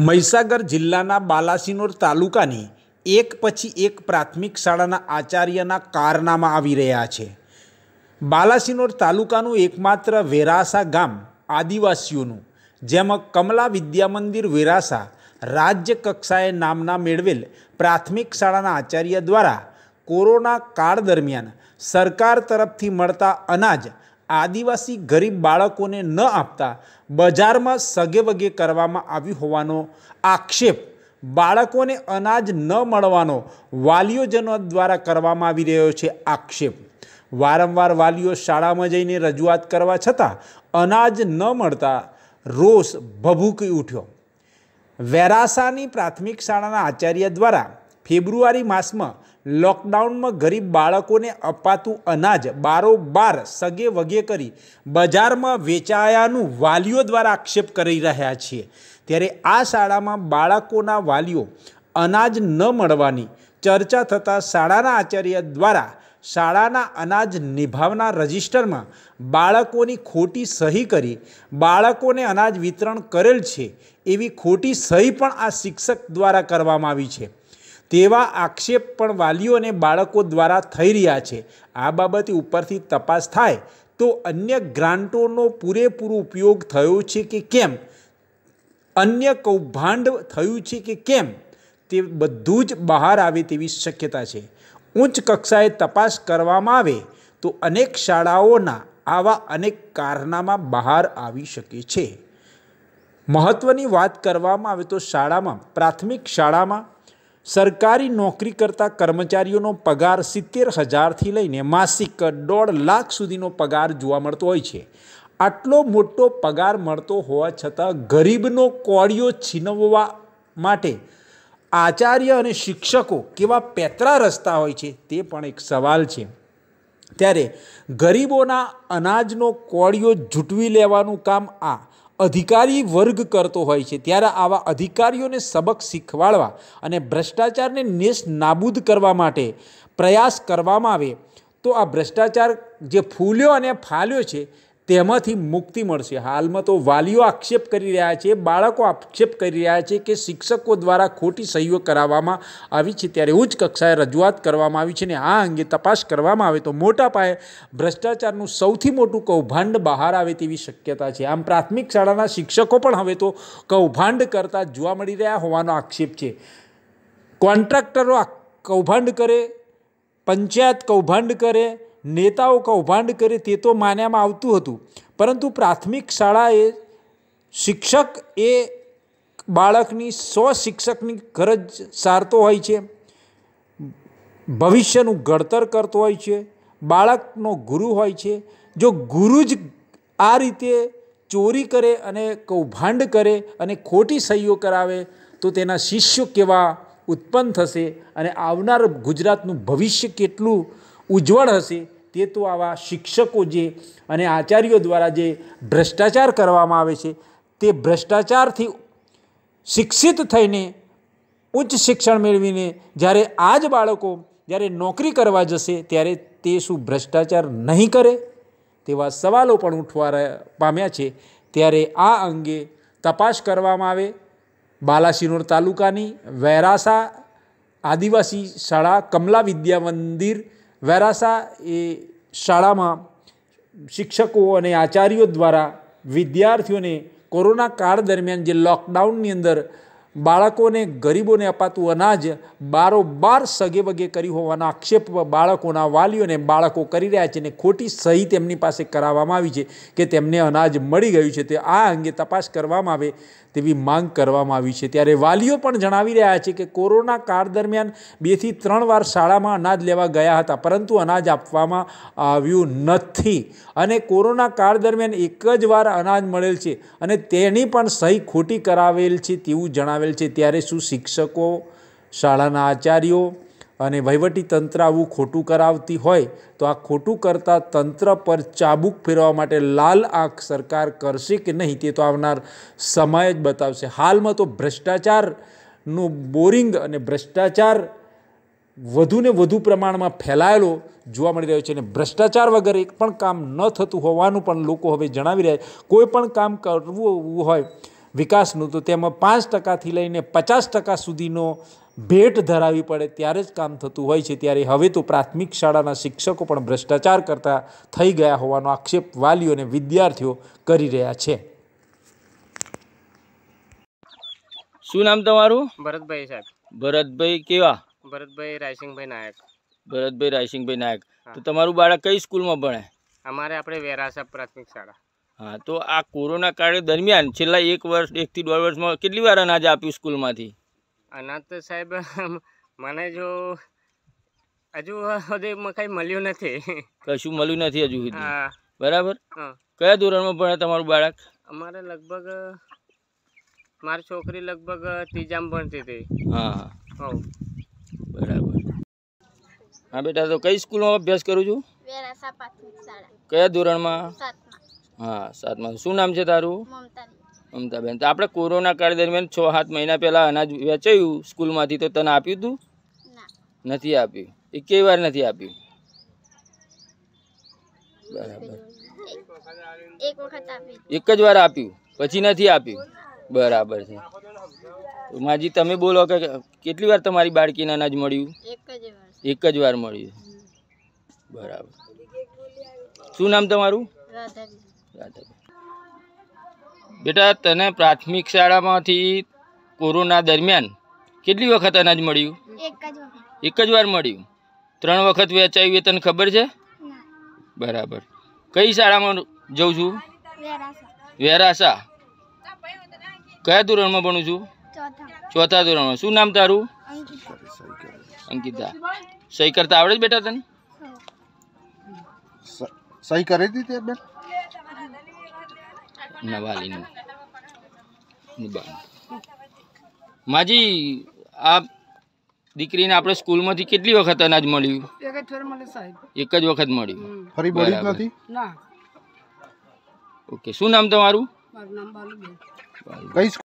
મહીસાગર જિલ્લાના બાલાસિનોર તાલુકાની એક પછી એક પ્રાથમિક શાળાના આચાર્યના કારનામા આવી રહ્યા છે બાલાસિનોર તાલુકાનું એકમાત્ર વેરાસા ગામ આદિવાસીઓનું જેમાં કમલા વિદ્યા મંદિર વેરાસા રાજ્ય કક્ષાએ નામના મેળવેલ પ્રાથમિક શાળાના આચાર્ય દ્વારા કોરોના કાળ દરમિયાન સરકાર તરફથી મળતા અનાજ આદિવાસી ગરીબ બાળકોને ન આપતા બજારમાં સગે વગે કરવામાં આવ્યું હોવાનો આક્ષેપ બાળકોને અનાજ ન મળવાનો વાલીઓજનો દ્વારા કરવામાં આવી રહ્યો છે આક્ષેપ વારંવાર વાલીઓ શાળામાં જઈને રજૂઆત કરવા છતાં અનાજ ન મળતા રોષ ભભૂકી ઉઠ્યો વેરાસાની પ્રાથમિક શાળાના આચાર્ય દ્વારા ફેબ્રુઆરી માસમાં લોકડાઉનમાં ગરીબ બાળકોને અપાતું અનાજ બારોબાર સગે વગે કરી બજારમાં વેચાયાનું વાલીઓ દ્વારા આક્ષેપ કરી રહ્યા છીએ ત્યારે આ શાળામાં બાળકોના વાલીઓ અનાજ ન મળવાની ચર્ચા થતાં શાળાના આચાર્ય દ્વારા શાળાના અનાજ નિભાવના રજિસ્ટરમાં બાળકોની ખોટી સહી કરી બાળકોને અનાજ વિતરણ કરેલ છે એવી ખોટી સહી પણ આ શિક્ષક દ્વારા કરવામાં આવી છે તેવા આક્ષેપ પણ વાલીઓ અને બાળકો દ્વારા થઈ રહ્યા છે આ બાબતે ઉપરથી તપાસ થાય તો અન્ય ગ્રાન્ટોનો પૂરેપૂરો ઉપયોગ થયો છે કે કેમ અન્ય કૌભાંડ થયું છે કે કેમ તે બધું જ બહાર આવે તેવી શક્યતા છે ઉચ્ચ કક્ષાએ તપાસ કરવામાં આવે તો અનેક શાળાઓના આવા અનેક કારનામા બહાર આવી શકે છે મહત્ત્વની વાત કરવામાં આવે તો શાળામાં પ્રાથમિક શાળામાં સરકારી નોકરી કરતા કર્મચારીઓનો પગાર સિત્તેર હજારથી લઈને માસિક દોઢ લાખ સુધીનો પગાર જોવા મળતો હોય છે આટલો મોટો પગાર મળતો હોવા છતાં ગરીબનો કોળિયો છીનવવા માટે આચાર્ય અને શિક્ષકો કેવા પેતરા રસ્તા હોય છે તે પણ એક સવાલ છે ત્યારે ગરીબોના અનાજનો કોળિયો ઝૂંટવી લેવાનું કામ આ અધિકારી વર્ગ કરતો હોય છે ત્યારે આવા અધિકારીઓને સબક શીખવાડવા અને ભ્રષ્ટાચારને નેસ નાબૂદ કરવા માટે પ્રયાસ કરવામાં આવે તો આ ભ્રષ્ટાચાર જે ફૂલ્યો અને ફાલ્યો છે તેમાંથી મુક્તિ મળશે હાલમાં તો વાલીઓ આક્ષેપ કરી રહ્યા છે બાળકો આક્ષેપ કરી રહ્યા છે કે શિક્ષકો દ્વારા ખોટી સહીઓ કરાવવામાં આવી છે ત્યારે ઉચ્ચ કક્ષાએ રજૂઆત કરવામાં આવી છે ને આ અંગે તપાસ કરવામાં આવે તો મોટા પાયે ભ્રષ્ટાચારનું સૌથી મોટું કૌભાંડ બહાર આવે તેવી શક્યતા છે આમ પ્રાથમિક શાળાના શિક્ષકો પણ હવે તો કૌભાંડ કરતા જોવા મળી રહ્યા હોવાનો આક્ષેપ છે કોન્ટ્રાક્ટરો કૌભાંડ કરે પંચાયત કૌભાંડ કરે નેતાઓ કૌભાંડ કરે તે તો માન્યામાં આવતું હતું પરંતુ પ્રાથમિક શાળાએ શિક્ષક એ બાળકની સો શિક્ષકની ગરજ સારતો હોય છે ભવિષ્યનું ઘડતર કરતો હોય છે બાળકનો ગુરુ હોય છે જો ગુરુ જ આ રીતે ચોરી કરે અને કૌભાંડ કરે અને ખોટી સહીઓ કરાવે તો તેના શિષ્યો કેવા ઉત્પન્ન થશે અને આવનાર ગુજરાતનું ભવિષ્ય કેટલું ઉજ્જવળ હશે તે તો આવા શિક્ષકો જે અને આચાર્યો દ્વારા જે ભ્રષ્ટાચાર કરવામાં આવે છે તે ભ્રષ્ટાચારથી શિક્ષિત થઈને ઉચ્ચ શિક્ષણ મેળવીને જ્યારે આ જ બાળકો જ્યારે નોકરી કરવા જશે ત્યારે તે શું ભ્રષ્ટાચાર નહીં કરે તેવા સવાલો પણ ઉઠવા પામ્યા છે ત્યારે આ અંગે તપાસ કરવામાં આવે બાલાસિનોર તાલુકાની વેરાસા આદિવાસી શાળા કમલા વિદ્યા મંદિર વેરાસા એ શાળામાં શિક્ષકો અને આચાર્યો દ્વારા વિદ્યાર્થીઓને કોરોના કાળ દરમિયાન જે લોકડાઉનની અંદર બાળકોને ગરીબોને અપાતું અનાજ બારોબાર સગે વગે કર્યું હોવાના આક્ષેપ બાળકોના વાલીઓને બાળકો કરી રહ્યા છે અને ખોટી સહી તેમની પાસે કરાવવામાં આવી છે કે તેમને અનાજ મળી ગયું છે તે આ અંગે તપાસ કરવામાં આવે તેવી માંગ કરવામાં આવી છે ત્યારે વાલીઓ પણ જણાવી રહ્યા છે કે કોરોના કાળ દરમિયાન બેથી ત્રણ વાર શાળામાં અનાજ લેવા ગયા હતા પરંતુ અનાજ આપવામાં આવ્યું નથી અને કોરોના કાળ દરમિયાન એક જ વાર અનાજ મળેલ છે અને તેની પણ સહી ખોટી કરાવેલ છે તેવું જણાવે આવેલ છે ત્યારે શું શિક્ષકો શાળાના આચાર્યો અને વહીવટી તંત્ર આવું ખોટું કરાવતી હોય તો આ ખોટું કરતા તંત્ર પર ચાબુક ફેરવા માટે લાલ આંખ સરકાર કરશે કે નહીં તે તો આવનાર સમય જ બતાવશે હાલમાં તો ભ્રષ્ટાચારનું બોરિંગ અને ભ્રષ્ટાચાર વધુને વધુ પ્રમાણમાં ફેલાયેલો જોવા મળી રહ્યો છે અને ભ્રષ્ટાચાર વગર એક પણ કામ ન થતું હોવાનું પણ લોકો હવે જણાવી રહ્યા કોઈ પણ કામ કરવું હોય વિકાસનું તો તેમાં પાંચ ટકાથી લઈને પચાસ ટકા સુધીનો ભેટ ધરાવી પડે ત્યારે જ કામ થતું હોય છે ત્યારે હવે તો પ્રાથમિક શાળાના શિક્ષકો પણ ભ્રષ્ટાચાર કરતા થઈ ગયા હોવાનો આક્ષેપ વાલીઓ અને વિદ્યાર્થીઓ કરી રહ્યા છે શું નામ તમારું ભરતભાઈ સાહેબ ભરતભાઈ કેવા ભરતભાઈ રાયસિંહભાઈ નાયક ભરતભાઈ રાયસિંહભાઈ નાયક તો તમારું બાળક કઈ સ્કૂલમાં ભણે અમારે આપણે વેરાસા પ્રાથમિક શાળા હા તો આ કોરોના કાળ દરમિયાન છેલ્લા એક વર્ષ એકથી દોઢ વર્ષમાં કેટલી વાર અનાજ આપ્યું સ્કૂલમાંથી અનાજ તો સાહેબ મને જો હજુ સુધી કાંઈ મળ્યું નથી કશું મળ્યું નથી હજુ સુધી બરાબર કયા ધોરણમાં ભણે તમારું બાળક અમારે લગભગ મારી છોકરી લગભગ ત્રીજામાં ભણતી હતી હા હા બરાબર હા બેટા તો કઈ સ્કૂલમાં અભ્યાસ કરું છું કયા ધોરણમાં હા સાતમાં શું નામ છે તારું મમતાબેન તો આપણે કોરોના કાળ દરમિયાન છ સાત મહિના પહેલાં અનાજ વેચાયું સ્કૂલમાંથી તો તને આપ્યું હતું નથી આપ્યું એ કઈ વાર નથી આપ્યું બરાબર એક જ વાર આપ્યું પછી નથી આપ્યું બરાબર છે માજી તમે બોલો કે કેટલી વાર તમારી બાળકીને અનાજ મળ્યું એક જ વાર મળ્યું બરાબર શું નામ તમારું બેટા તને પ્રાથમિક શાળામાંથી કોરોના દરમિયાન કેટલી વખત અનાજ મળ્યું એક જ વાર મળ્યું ત્રણ વખત વેચાયું એ તને ખબર છે બરાબર કઈ શાળામાં જઉં છું વેરાસા કયા ધોરણમાં ભણું છું ચોથા ધોરણમાં શું નામ તારું અંકિતા સહી કરતા આવડે છે બેટા તને સહી કરી દીધી બેન નવાલીનું માજી આ દીકરીને આપણે સ્કૂલમાંથી કેટલી વખત અનાજ મળ્યું એક જ વખત મળ્યું ફરી મળ્યું ઓકે શું નામ તમારું કઈ